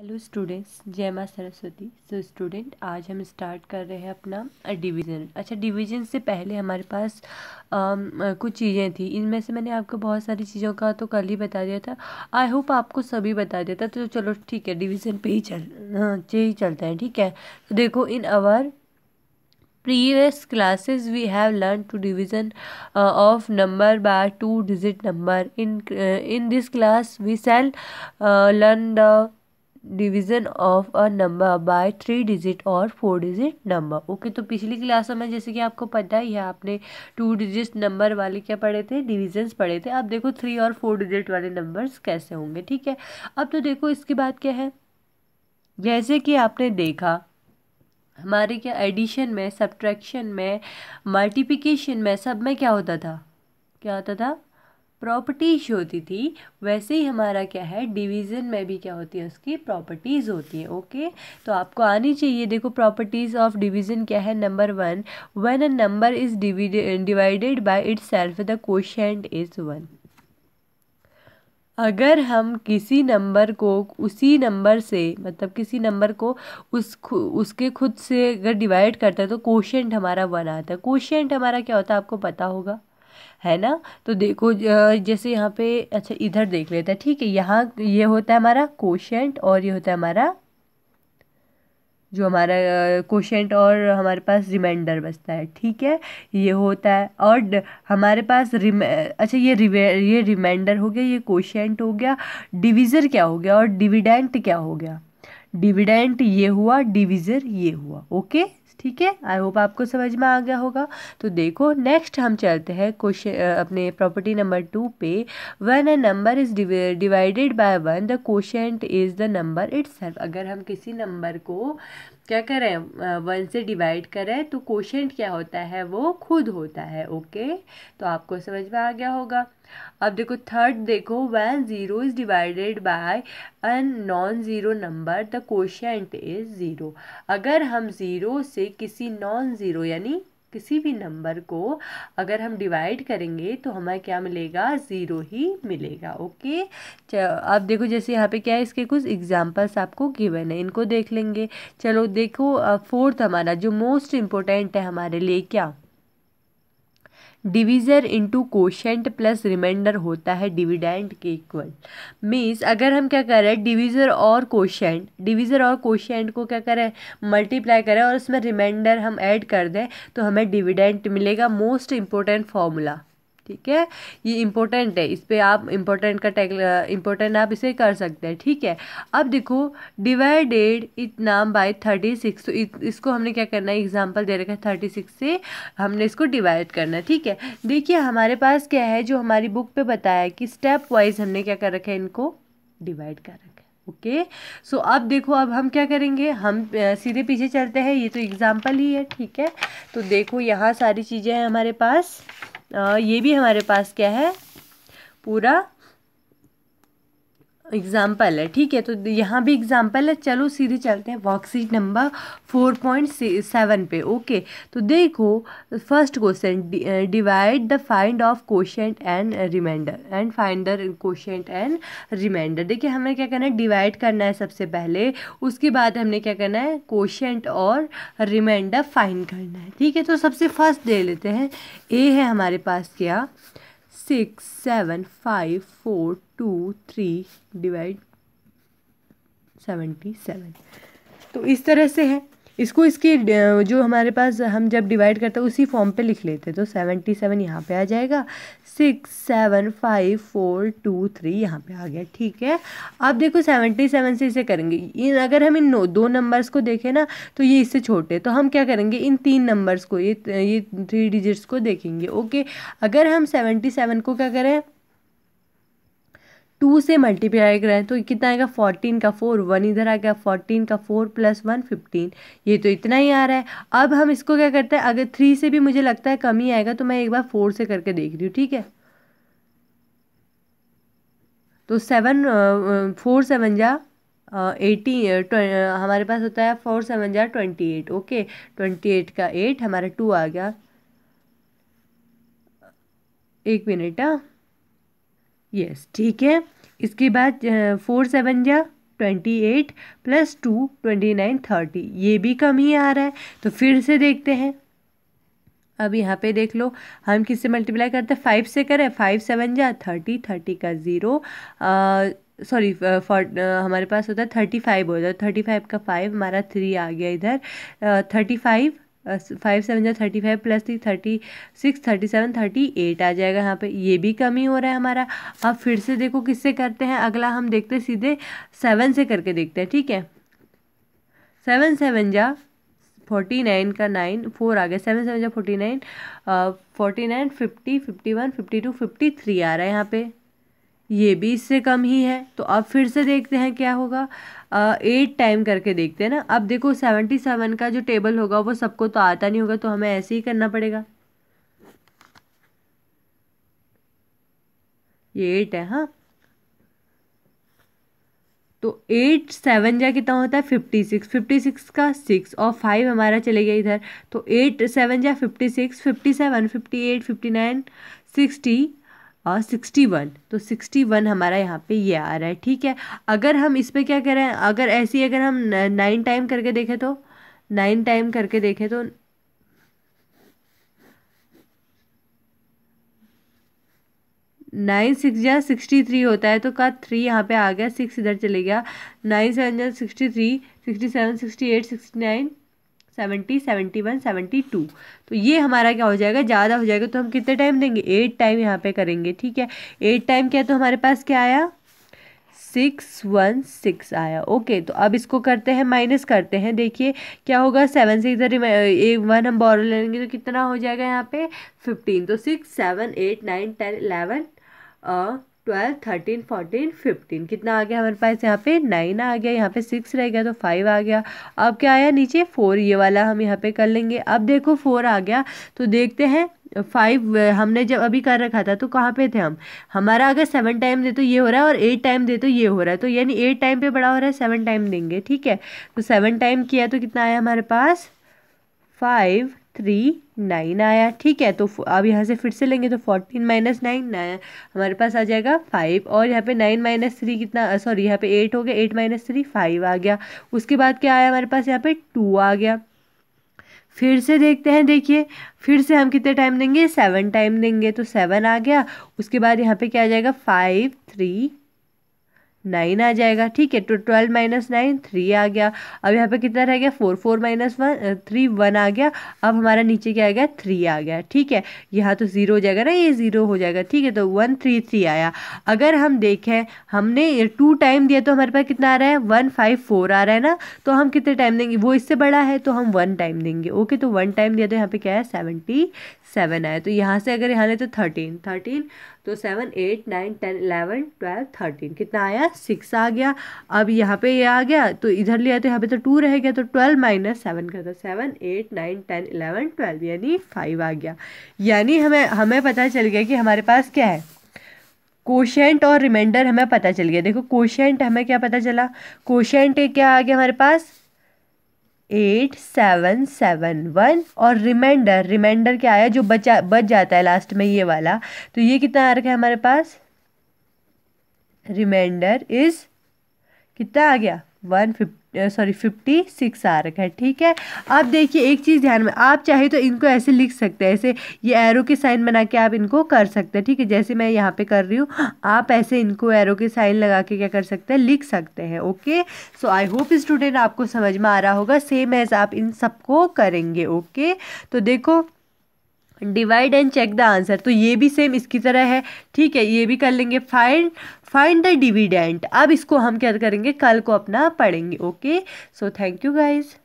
Hello students जय माँ Saraswati so student आज हम स्टार्ट कर रहे हैं अपना डिवीज़न अच्छा डिवीज़न से पहले हमारे पास आ, कुछ चीज़ें थी इनमें से मैंने आपको बहुत सारी चीज़ों का तो कल ही बता दिया था आई होप आपको सभी बता दिया था तो चलो ठीक है डिवीज़न पे ही चल चे ही चलते हैं ठीक है तो देखो in our previous classes we have learn to division of number by two digit number in in this class we shall learn the division of a number by three digit और फोर डिजिट नंबर ओके तो पिछली class में जैसे कि आपको पता ही है आपने टू डिजिट नंबर वाले क्या पढ़े थे डिविजन्स पढ़े थे अब देखो थ्री और फोर डिजिट वाले नंबर्स कैसे होंगे ठीक है अब तो देखो इसके बाद क्या है जैसे कि आपने देखा हमारे क्या एडिशन में सब्ट्रैक्शन में मल्टीप्लिकेशन में सब में क्या होता था क्या होता था प्रॉपर्टीज होती थी वैसे ही हमारा क्या है डिवीज़न में भी क्या होती है उसकी प्रॉपर्टीज़ होती है ओके तो आपको आनी चाहिए देखो प्रॉपर्टीज़ ऑफ डिवीज़न क्या है number one one a number is divided by itself the question is one अगर हम किसी नंबर को उसी नंबर से मतलब किसी नंबर को उस उसके खुद से अगर डिवाइड करते हैं तो क्वेश्चन हमारा वन आता है क्वेश्चन हमारा क्या होता है आपको पता होगा है ना तो देखो जैसे यहाँ पे अच्छा इधर देख लेते हैं ठीक है यहाँ ये होता है हमारा कोशेंट और ये होता है हमारा जो हमारा कोशेंट और हमारे पास रिमाइंडर बचता है ठीक है ये होता है और हमारे पास रिम अच्छा ये ये रिमाइंडर हो गया ये कोशेंट हो गया डिविज़र क्या हो गया और डिविडेंट क्या हो गया डिविडेंट ये हुआ डिविज़र ये हुआ ओके ठीक है आई होप आपको समझ में आ गया होगा तो देखो नेक्स्ट हम चलते हैं क्वेश्चन अपने प्रॉपर्टी नंबर टू पे one a number is divided by one the question is the number its अगर हम किसी नंबर को क्या करें वन से डिवाइड करें तो क्वेश्चन क्या होता है वो खुद होता है ओके तो आपको समझ में आ गया होगा अब देखो थर्ड देखो when zero is divided by an non zero number the quotient is zero अगर हम ज़ीरो से किसी नॉन ज़ीरो यानी किसी भी नंबर को अगर हम डिवाइड करेंगे तो हमें क्या मिलेगा ज़ीरो ही मिलेगा ओके अब देखो जैसे यहाँ पे क्या है इसके कुछ एग्जांपल्स आपको गिवन है इनको देख लेंगे चलो देखो फोर्थ हमारा जो मोस्ट इम्पोर्टेंट है हमारे लिए क्या divisor into quotient plus remainder होता है डिविडेंट के इक्वल मीन्स अगर हम क्या करें डिविजर और कोशेंट डिविजर और कोशेंट को क्या करें मल्टीप्लाई करें और उसमें रिमाइंडर हम ऐड कर दें तो हमें डिविडेंट मिलेगा मोस्ट इंपॉर्टेंट फॉर्मूला ठीक है ये इम्पोर्टेंट है इस पर आप इम्पोर्टेंट का टैग इम्पोर्टेंट आप इसे कर सकते हैं ठीक है अब देखो डिवाइडेड इट नाम बाय थर्टी सिक्स तो इसको हमने क्या करना है एग्जाम्पल दे रखा है थर्टी सिक्स से हमने इसको डिवाइड करना है ठीक है देखिए हमारे पास क्या है जो हमारी बुक पे बताया है कि स्टेप वाइज हमने क्या कर रखा है इनको डिवाइड कर रखा है ओके okay. सो so, अब देखो अब हम क्या करेंगे हम सीधे पीछे चलते हैं ये तो एग्ज़ाम्पल ही है ठीक है तो देखो यहाँ सारी चीज़ें हैं हमारे पास ये भी हमारे पास क्या है पूरा एग्ज़ाम्पल है ठीक है तो यहाँ भी एग्ज़ाम्पल है चलो सीधे चलते हैं worksheet number four point seven पे ओके तो देखो first question divide the find of question and remainder and find the question and remainder देखिए हमें क्या करना है डिवाइड करना है सबसे पहले उसके बाद हमने क्या करना है क्वेश्चन और रिमाइंडर फाइंड करना है ठीक है तो सबसे फर्स्ट दे लेते हैं ए है हमारे पास क्या six seven five four two three divide seventy seven तो इस तरह से है इसको इसके जो हमारे पास हम जब डिवाइड करते हैं उसी फॉर्म पे लिख लेते हैं तो सेवेंटी सेवन यहाँ पर आ जाएगा six seven five four two three यहाँ पे आ गया ठीक है अब देखो सेवेंटी सेवन से इसे करेंगे इन अगर हम इन दो नंबर्स को देखें ना तो ये इससे छोटे तो हम क्या करेंगे इन तीन नंबर्स को ये ये थ्री डिजिट्स को देखेंगे ओके अगर हम सेवेंटी सेवन को क्या करें टू से मल्टीप्लाई करें तो कितना आएगा फोर्टीन का फोर वन इधर आ गया फोर्टीन का फोर प्लस वन फिफ्टीन ये तो इतना ही आ रहा है अब हम इसको क्या करते हैं अगर थ्री से भी मुझे लगता है कम ही आएगा तो मैं एक बार फोर से करके देख रही हूँ ठीक है तो सेवन फोर सेवन जा एटी हमारे पास होता है फोर सेवन जा twenty eight okay twenty eight का एट हमारा टू आ गया एक मिनट हाँ यस ठीक है इसके बाद फोर सेवन जा twenty eight plus two twenty nine thirty ये भी कम ही आ रहा है तो फिर से देखते हैं अब यहाँ पे देख लो हम किससे मल्टीप्लाई करते हैं फाइव से करें फाइव सेवन जा थर्टी थर्टी का ज़ीरो सॉरी फॉर हमारे पास होता है थर्टी फाइव होता है थर्टी फाइव का फाइव हमारा थ्री आ गया इधर थर्टी फाइव फाइव सेवन जो thirty five plus three thirty six thirty seven thirty eight आ जाएगा यहाँ पे ये भी कमी हो रहा है हमारा अब फिर से देखो किससे करते हैं अगला हम देखते सीधे सेवन से करके देखते हैं ठीक है सेवन सेवन जा फोर्टी नाइन का नाइन फोर आ गया सेवन सेवन जा forty nine forty nine fifty fifty one fifty two fifty three आ रहा है यहाँ पे ये भी इससे कम ही है तो अब फिर से देखते हैं क्या होगा एट टाइम करके देखते हैं ना अब देखो सेवेंटी सेवन का जो टेबल होगा वो सबको तो आता नहीं होगा तो हमें ऐसे ही करना पड़ेगा ये एट है हाँ तो एट सेवन जा कितना होता है फिफ्टी सिक्स फिफ्टी सिक्स का सिक्स और फाइव हमारा चले गया इधर तो एट सेवन जा fifty six fifty seven fifty eight fifty nine sixty और सिक्सटी वन तो सिक्सटी वन हमारा यहाँ पे ये आ रहा है ठीक है अगर हम इस पर क्या करें अगर ऐसी अगर हम नाइन टाइम करके देखें तो नाइन टाइम करके देखें तो नाइन सिक्स या सिक्सटी थ्री होता है तो का थ्री यहाँ पे आ गया सिक्स इधर चले गया नाइन सेवन या sixty three sixty seven sixty eight sixty nine seventy seventy one seventy two तो ये हमारा क्या हो जाएगा ज़्यादा हो जाएगा तो हम कितने टाइम देंगे एट टाइम यहाँ पे करेंगे ठीक है एट टाइम क्या तो हमारे पास क्या आया सिक्स वन सिक्स आया ओके तो अब इसको करते हैं माइनस करते हैं देखिए क्या होगा सेवन से इधर एक वन हम बॉर लेंगे तो कितना हो जाएगा यहाँ पे फिफ्टीन तो six seven eight nine ten eleven twelve thirteen fourteen fifteen कितना आ गया हमारे पास यहाँ पे नाइन आ गया यहाँ पे सिक्स रह गया तो फाइव आ गया अब क्या आया नीचे फोर ये वाला हम यहाँ पे कर लेंगे अब देखो फोर आ गया तो देखते हैं फाइव हमने जब अभी कर रखा था तो कहाँ पे थे हम हमारा अगर सेवन टाइम दे तो ये हो रहा है और एट टाइम दे तो ये हो रहा है तो यानी एट टाइम पे बड़ा हो रहा है सेवन टाइम देंगे ठीक है तो सेवन टाइम किया तो कितना आया हमारे पास फाइव थ्री नाइन आया ठीक है तो अब यहाँ से फिर से लेंगे तो फोर्टीन माइनस नाइन हमारे पास आ जाएगा फाइव और यहाँ पे नाइन माइनस थ्री कितना सॉरी यहाँ पे एट हो गया एट माइनस थ्री फाइव आ गया उसके बाद क्या आया हमारे पास यहाँ पे टू आ गया फिर से देखते हैं देखिए फिर से हम कितने टाइम देंगे सेवन टाइम देंगे तो सेवन आ गया उसके बाद यहाँ पे क्या आ जाएगा फाइव थ्री नाइन आ जाएगा ठीक है तो ट्वेल्व माइनस नाइन थ्री आ गया अब यहाँ पे कितना रह गया four four minus one three one आ गया अब हमारा नीचे क्या आ गया थ्री आ गया ठीक है यहाँ तो ज़ीरो हो जाएगा ना ये ज़ीरो हो जाएगा ठीक है तो वन थ्री थ्री आया अगर हम देखें हमने टू टाइम दिया तो हमारे पास कितना आ रहा है वन फाइव फोर आ रहा है ना तो हम कितने टाइम देंगे वो इससे बड़ा है तो हम वन टाइम देंगे ओके तो वन टाइम दिया तो यहाँ पे क्या है सेवेंटी सेवन आया तो यहाँ से अगर यहाँ ले तो थर्टीन थर्टीन तो seven eight nine ten eleven twelve thirteen कितना आया सिक्स आ गया अब यहाँ पे ये आ गया तो इधर लिया तो यहाँ पे तो टू रह गया तो ट्वेल्व माइनस सेवन का था seven eight nine ten eleven twelve यानी फाइव आ गया यानी हमें हमें पता चल गया कि हमारे पास क्या है कोशेंट और रिमाइंडर हमें पता चल गया देखो कोशेंट हमें क्या पता चला कोशेंट क्या आ गया हमारे पास एट सेवन सेवन वन और रिमाइंडर रिमाइंडर क्या आया जो बचा बच जाता है लास्ट में ये वाला तो ये कितना आ रखा है हमारे पास रिमाइंडर इज़ कितना आ गया one fifty sorry fifty six आ रखा है ठीक है अब देखिए एक चीज़ ध्यान में आप चाहे तो इनको ऐसे लिख सकते हैं ऐसे ये एरो के साइन बना के आप इनको कर सकते हैं ठीक है जैसे मैं यहाँ पे कर रही हूँ आप ऐसे इनको एरो के साइन लगा के क्या कर सकते हैं लिख सकते हैं okay so I hope student आपको समझ में आ रहा होगा सेम एज आप इन सबको करेंगे ओके तो देखो divide and check the answer तो ये भी सेम इसकी तरह है ठीक है ये भी कर लेंगे फाइंड फाइंड द डिविडेंट अब इसको हम क्या करेंगे कल को अपना पढ़ेंगे okay so thank you guys